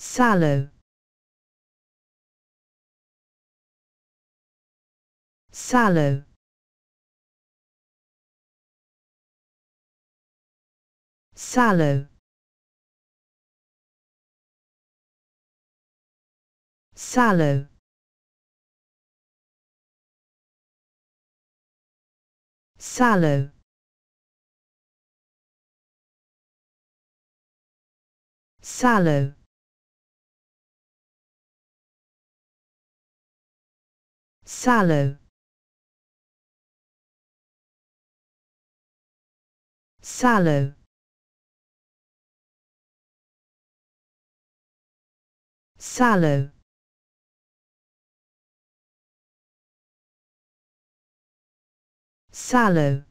sallow sallow sallow sallow sallow sallow sallow sallow sallow sallow